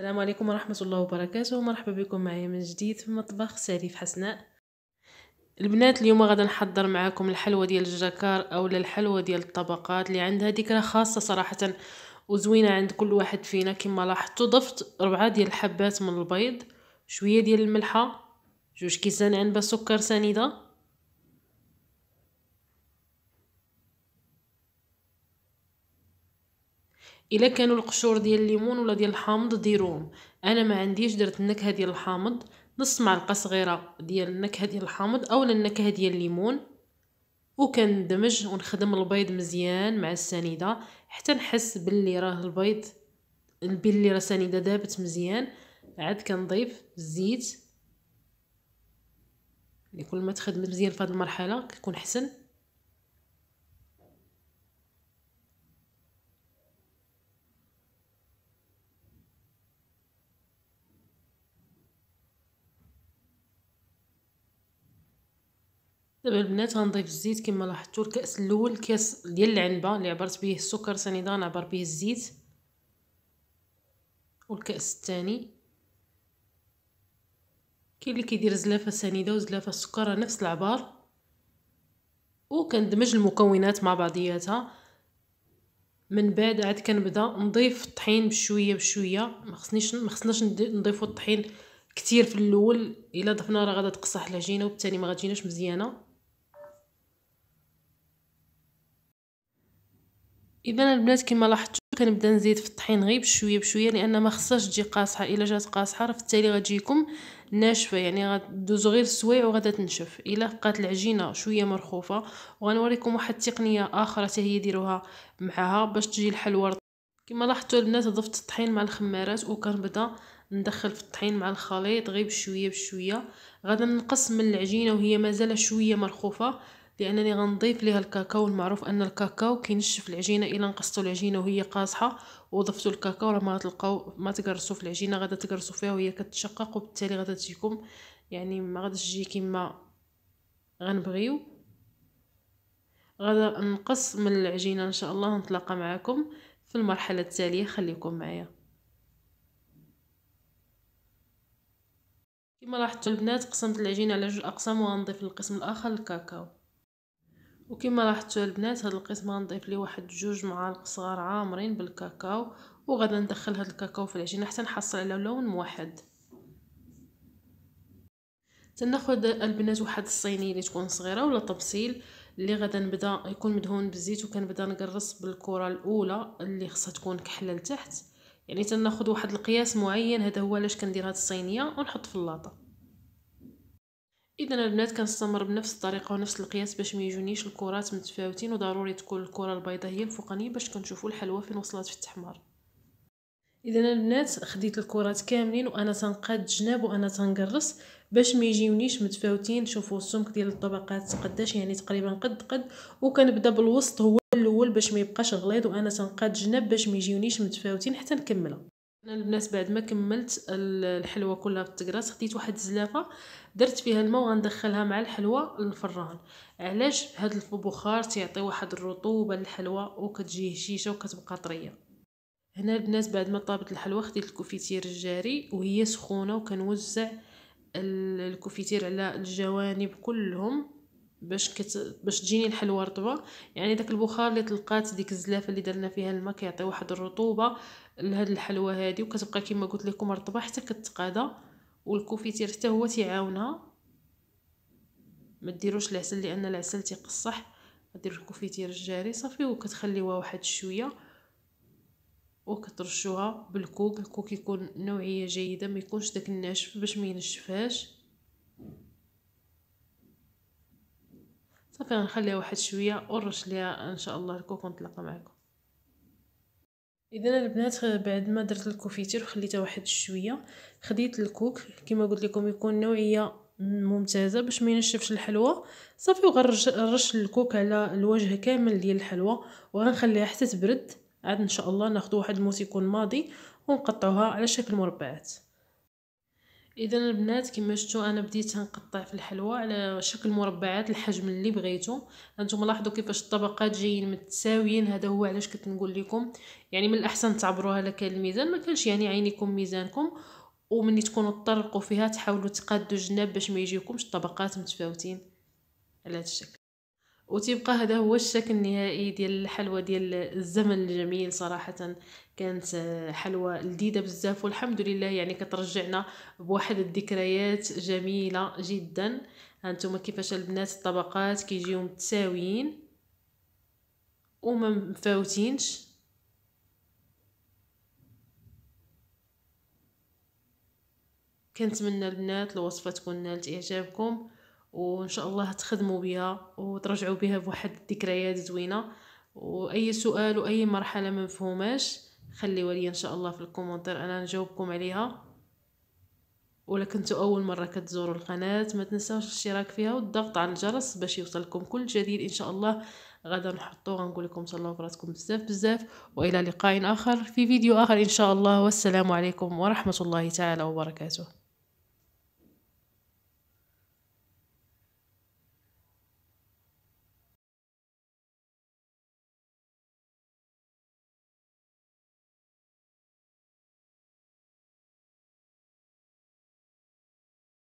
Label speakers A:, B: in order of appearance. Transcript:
A: السلام عليكم ورحمة الله وبركاته مرحبا بكم معايا من جديد في مطبخ في حسناء البنات اليوم غدا نحضر معاكم الحلوى ديال الجاكار او الحلوى ديال الطبقات اللي عندها ذكرى خاصة صراحة وزوينة عند كل واحد فينا كما لاحظتوا ضفت ربعة ديال الحبات من البيض شوية ديال الملحة جوج كيسان عنبة سكر سنيدة الا كانوا القشور ديال الليمون ولا ديال الحامض ديروهم انا ما عنديش درت النكهه ديال الحامض نص معلقه صغيره ديال النكهه ديال الحامض اولا النكهه ديال الليمون وكندمج ونخدم البيض مزيان مع السنيده حتى نحس باللي راه البيض باللي راه السنيده دابت مزيان عاد كنضيف الزيت لكل ما تخدمت مزيان في هذه المرحله كيكون حسن دابا البنات غنضيف الزيت كما لاحظتوا الكاس الاول كاس ديال العنبه اللي عبرت به السكر سنيده عبر به الزيت والكاس الثاني كاين اللي كيدير زلافه سنيده وزلافه السكر نفس العبار وكندمج المكونات مع بعضياتها من بعد عاد كنبدا نضيف الطحين بشويه بشويه ما خصنيش ما خصناش نضيفوا الطحين كتير في الاول الا ضفنا راه غادا تقصح العجينه وبالتالي ما غاتجيناش مزيانه اذا البنات كما لاحظتوا كنبدا نزيد في الطحين غير بشويه بشويه لان ما خصهاش تجي قاصحه الا جات قاصحه راه في التالي غتجيكم ناشفه يعني غدوزو غير السوايع وغادا تنشف الا بقات العجينه شويه مرخوفه وغنوريكم واحد التقنيه اخرى حتى هي ديروها معها باش تجي الحلوه كما لاحظتوا البنات ضفت الطحين مع الخمارات وكنبدا ندخل في الطحين مع الخليط غير بشويه بشويه غادا نقص من العجينه وهي مازال شويه مرخوفه لانني غنضيف ليها الكاكاو المعروف ان الكاكاو كينشف العجينه الا نقصتو العجينه وهي قاصحه وضفتو الكاكاو راه ما تلقاو ما تقرصوا في العجينه غادا تقرصوا فيها وهي كتشقق وبالتالي غادا تجيكم يعني ما غاداش تجي كما غنبغيو غادا نقص من العجينه ان شاء الله نتلاقى معكم في المرحله التاليه خليكم معايا كما لاحظتوا البنات قسمت العجينه على جوج اقسام وغنضيف القسم الاخر الكاكاو وكما لاحظتوا البنات هذا القسم غنضيف ليه واحد جوج معالق صغار عامرين بالكاكاو وغادي ندخل هذا الكاكاو في العجينه حتى نحصل على لون موحد تناخذ البنات واحد الصينيه اللي تكون صغيره ولا طبسيل اللي غادا نبدا يكون مدهون بالزيت وكنبدا نقرص بالكره الاولى اللي خصها تكون كحله لتحت يعني تناخذ واحد القياس معين هذا هو علاش كندير هاد الصينيه ونحط في اللاطه اذا البنات كنستمر بنفس الطريقه ونفس القياس باش ما يجونيش الكرات متفاوتين وضروري تكون الكره البيضاء هي الفوقانيه باش كنشوفوا الحلوه فين وصلت في التحمر اذا البنات خديت الكرات كاملين وانا تنقاد جناب وانا تنقرص باش ما يجيونيش متفاوتين شوفوا السمك ديال الطبقات قداش يعني تقريبا قد قد وكنبدا بالوسط هو الاول باش ما يبقاش غليظ وانا تنقاد جناب باش ما يجيونيش متفاوتين حتى نكملها انا البنات بعد ما كملت الحلوه كلها تقراص خديت واحد الزلافه درت فيها الماء وغندخلها مع الحلوه للفران علاش هاد البخار تيعطي واحد الرطوبه للحلوه وكتجي هشيشه وكتبقى طريه هنا البنات بعد ما طابت الحلوه خديت الكوفيتير الجاري وهي سخونه وكنوزع الكوفيتير على الجوانب كلهم باش كت... باش تجيني الحلوه رطبه يعني داك البخار اللي طلقات ديك الزلافه اللي درنا فيها الماء كيعطي واحد الرطوبه لهاد الحلوه هادي وكتبقى كما قلت لكم رطبه حتى كتقادى والكوفيتير حتى هو تيعاونها ما ديروش العسل لان العسل تيقصح دير الكوفيتير الجاري صافي وكتخليوها واحد شويه وكترشوها بالكوك الكوك يكون نوعيه جيده ما يكونش داك الناشف باش ما ينشفهاش صافي غنخليها واحد شويه ونرش ليها ان شاء الله الكوكو نتلاقى معكم اذا البنات بعد ما درت الكوفيتير وخليتها واحد شويه خديت الكوك كما قلت لكم يكون نوعيه ممتازه باش ما ينشفش الحلوى صافي وغنرش الكوك على الوجه كامل ديال الحلوى وغنخليها حتى تبرد عاد ان شاء الله ناخذ واحد الموس يكون ماضي ونقطعوها على شكل مربعات اذا البنات كما شفتوا انا بديت نقطع في الحلوى على شكل مربعات الحجم اللي بغيتو انتم لاحظوا كيفاش الطبقات جايين متساويين هذا هو علاش كنت نقول لكم يعني من الاحسن تعبروها لك الميزان ما كانش يعني عينيكم ميزانكم ومني تكونوا تطرقوا فيها تحاولوا تقادوا الجناب باش ما يجيكمش الطبقات متفاوتين على هذا الشكل وتبقى هذا هو الشكل النهائي ديال الحلوى ديال الزمن الجميل صراحه كانت آه، حلوى لذيذه بزاف والحمد لله يعني كترجعنا بواحد الذكريات جميله جدا هانتوما كيفاش البنات الطبقات كيجيو متساويين وما مفاوتينش كنتمنى البنات الوصفه تكون نالت اعجابكم وان شاء الله تخدموا بها وترجعوا بها بواحد الذكريات زوينه واي سؤال واي مرحله ما مفهوماش خليوها لي ان شاء الله في الكومنتر انا نجاوبكم عليها ولا كنتو اول مره كتزوروا القناه ما تنساوش الاشتراك فيها والضغط على الجرس باش يوصلكم كل جديد ان شاء الله غدا نحطو غنقول لكم صلوا براتكم بزاف بزاف والى لقاء اخر في فيديو اخر ان شاء الله والسلام عليكم ورحمه الله تعالى وبركاته